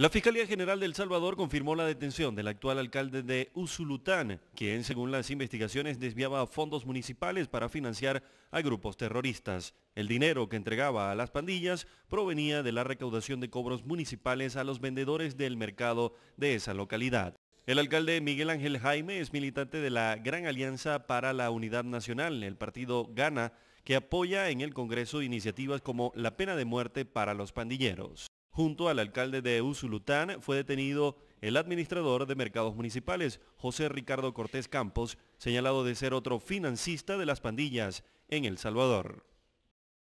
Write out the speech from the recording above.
La Fiscalía General del Salvador confirmó la detención del actual alcalde de Usulután, quien según las investigaciones desviaba fondos municipales para financiar a grupos terroristas. El dinero que entregaba a las pandillas provenía de la recaudación de cobros municipales a los vendedores del mercado de esa localidad. El alcalde Miguel Ángel Jaime es militante de la Gran Alianza para la Unidad Nacional, el partido Gana, que apoya en el Congreso iniciativas como la pena de muerte para los pandilleros. Junto al alcalde de Usulután fue detenido el administrador de mercados municipales, José Ricardo Cortés Campos, señalado de ser otro financista de las pandillas en El Salvador.